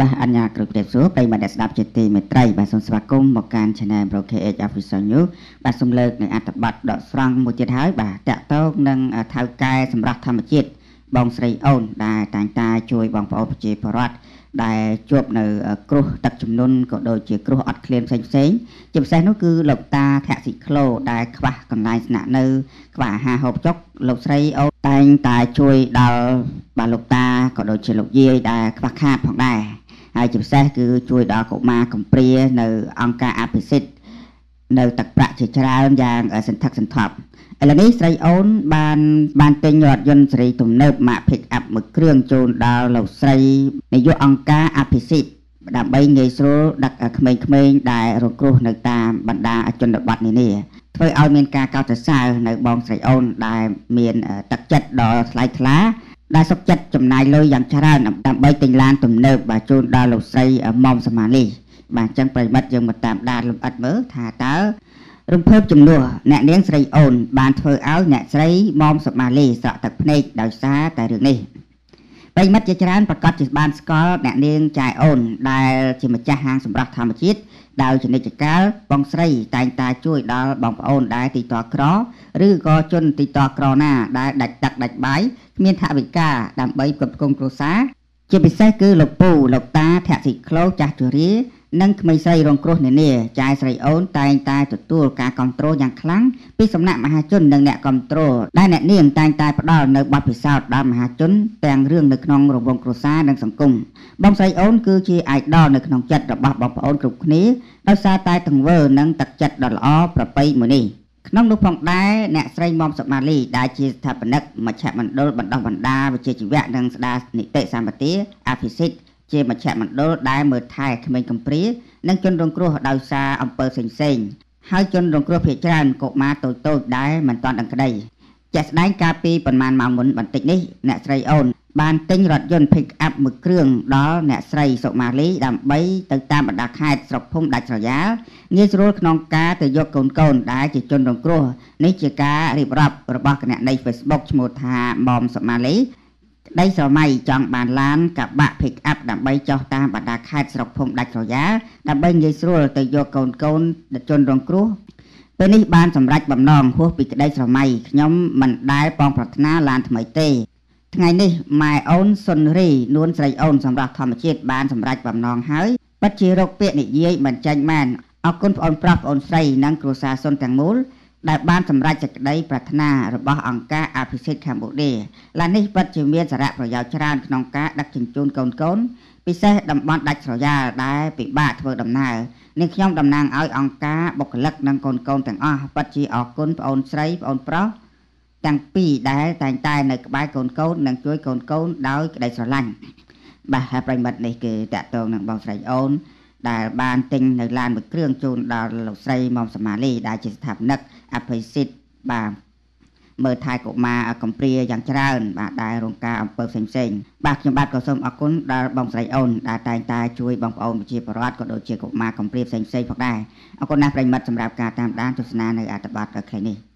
បាទអញ្ញាគ្រប់គ្រប់សួរប្រិយមិត្តអ្នកស្ដាប់ជាទីមេត្រីបាទសូមស្វាគមន៍មកកាន់ Channel BrokerH Official News បាទសូមលើកនៅអត្ថបទដកស្រង់មួយទៀតហើយបាទតាក់ទងនឹងថៅកែសម្រាប់ធម្មជាតិបងស្រីអូនដែលតាំងតាជួយបងប្អូនប្រជាពលរដ្ឋដែលជួបនៅគ្រោះទឹកជំនន់ក៏ដូចជាគ្រោះអត់ឃ្លានផ្សេងផ្សេងជាពិសេសនោះគឺលោកតាធាក់ស៊ីក្លូដែលខ្វះកន្លែងស្នាក់នៅខ្វះអាហារហូបចុកលោកស្រីអូនតែងតែជួយដល់បាទលោកតាក៏ដូចជាលោកយាយដែលខ្វះខាតផងដែរហើយជាពិសេសគឺជួយដល់កុមារកំព្រា នៅអង្គការអភិសិទ្ធនៅទឹកប្រាក់ជាច្រើនយ៉ាង សន្ធឹកសន្ធាប់ឥឡូវនេះស្រីអូន បានបានទិញរថយន្តសេរីទំនើបម៉ាក Pick Up មួយគ្រឿងជូនដល់លោកស្រីនាយកអង្គការអភិសិទ្ធដើម្បីងាយស្រួលដឹកក្មេងៗដែលរងគ្រោះនៅតាមបណ្ដាជនបទនានាធ្វើឲ្យមានការកោតសរសើរនៅបងស្រីអូនដែល មានទឹកចិត្តដ៏ថ្លៃថ្លាដែលសុខចិត្តចំណាយលុយយ៉ាងច្រើនដើម្បីទិញឡានទំនើបបាទជូនដល់លោកស្រីមុំសមាលីបាទអញ្ចឹងប្រិមិត្តយើងមកតាមដានលំអិតមើលថាតើ រំភើបជំនួសអ្នកនាងស្រីអូន បានធ្វើឲ្យអ្នកស្រីមុំសមាលីស្រក់ទឹកភ្នែកដោយសារតែរឿងនេះប្រិមិត្តជាច្រើនប្រកាសជាបានស្គាល់អ្នកនាងចៃអូនដែលជាម្ចាស់ហាងសម្រាប់ធម្មជាតិដោយចនិច្ចកាលបងស្រីតែងតាជួយដល់បងប្អូនដែលទីតក្រ ឬក៏ជនទីតក្រណាដែលដាច់ទឹកដាច់បាយគ្មានថវិកាដើម្បីគ្រប់គ្រងគ្រួសារជាពិសេសគឺលោកពូលោកតាធាក់ស៊ីក្លោចាស់ជរានិងក្មេងស្រីរងគ្រោះនានា ចាយស្រីអូនតែងតែទទួលការគ្រប់គ្រងយ៉ាងខ្លាំងពីសំណាក់មហាជននិងអ្នកគ្រប់គ្រងដែលអ្នកនាងតែងតែផ្ដល់នៅបទពិសោធន៍ដល់មហាជនទាំងរឿងនៅក្នុងរង្វង់គ្រួសារនិងសង្គមបងស្រីអូនគឺជាអាយដលនៅក្នុងចិត្តរបស់បងប្អូនគ្រប់គ្នាដោយសារតែទង្វើនិងទឹកចិត្តដ៏ល្អប្រពៃមួយនេះក្នុងនោះផងដែរអ្នកស្រីមុំសុម៉ាលីដែលជាស្ថាបនិកមជ្ឈមណ្ឌលបណ្ដុះបណ្ដាលវិជ្ជាជីវៈនិងស្ដារនីតិសម្បទាអភិសិទ្ធិជាមជ្ឈមណ្ឌលដែលមើលថែក្មេងកំព្រានិងជនរងគ្រោះដោយសារអំពើផ្សេងៗហើយជនរងគ្រោះភាគច្រើនកុមារតូចៗដែលមិនទាន់ដឹងក្តីជាក់ស្ដែងកាលពីប្រមាណម៉ោងមុនបន្តិចនេះអ្នកស្រីអូន បានទិញរថយន្ត pick up មួយគ្រឿងដល់អ្នកស្រីសុម៉ាលីដើម្បីទៅតាមបណ្ដាខេត្តស្រុកភូមិដាច់ស្រយាលងាយស្រួលក្នុងការទៅយកកូនកូនដែលជាជនរងគ្រោះ នេះជាការរៀបរាប់របស់គណនី Facebook ឈ្មោះថាមុំសុម៉ាលីក្តីស្រមៃចង់បានឡានកបាក់ pick up ដើម្បីចុះតាមបណ្ដាខេត្តស្រុកភូមិដាច់ស្រយាលដើម្បីងាយស្រួលទៅយកកូនកូនជនរងគ្រោះពេលនេះបានសម្រេចបំណងហួសពីក្តីស្រមៃខ្ញុំមិនដែលបងប្រាថ្នាឡានថ្មីទេ ថ្ងៃនេះម៉ែអូនសុនរីនួនស្រីអូនសម្រាប់ធម្មជាតិបានសម្រេចបំណងហើយបិទជារោគពាក្យនិយាយមិនចាញ់មែនអរគុណប្អូនប្រុសប្អូនស្រីនិងគ្រួសារសុនទាំងមូលដែលបានសម្រេចសេចក្តីប្រាថ្នារបស់អង្គការអភិសិទ្ធកម្ពុជាឡានេះពិតជាមានសារៈប្រយោជន៍ច្រើនក្នុងការដឹកជញ្ជូនកូនកូនពិសេសតំបន់ដាច់ស្រយាលដែលពិបាកធ្វើដំណើរនេះខ្ញុំតំណាងឲ្យអង្គការបុគ្គលិកនិងកូនកូនទាំងអស់ពិតជាអរគុណប្អូនស្រីប្អូនប្រុសទាំងពីរដែលតែងតែនៅក្បែរកូនកូននិងជួយកូនកូនដោយក្តីស្រឡាញ់បាទប្រិមិត្តនេះគឺតាក់ទងនឹងបងស្រីអូនដែលបានទិញនៅឡានមួយគ្រឿងជូនដល់លោកស្រីមុំសមាលីដែលជាស្ថាបនិកអភិសិទ្ធបាទមើលថែកុមារកំព្រាយ៉ាងច្រើនបាទដែលរងការអំពើផ្សេងផ្សេងបាទខ្ញុំបាទក៏សូមអរគុណដល់បងស្រីអូនដែលតែងតែ ជួយបងប្អូនប្រជាពលរដ្ឋក៏ដូចជាកុមារកំព្រាផ្សេងផ្សេងផងដែរអរគុណណាស់ប្រិមិត្តសម្រាប់ការតាមដានទស្សនានៅអត្ថបទខាងនេះ។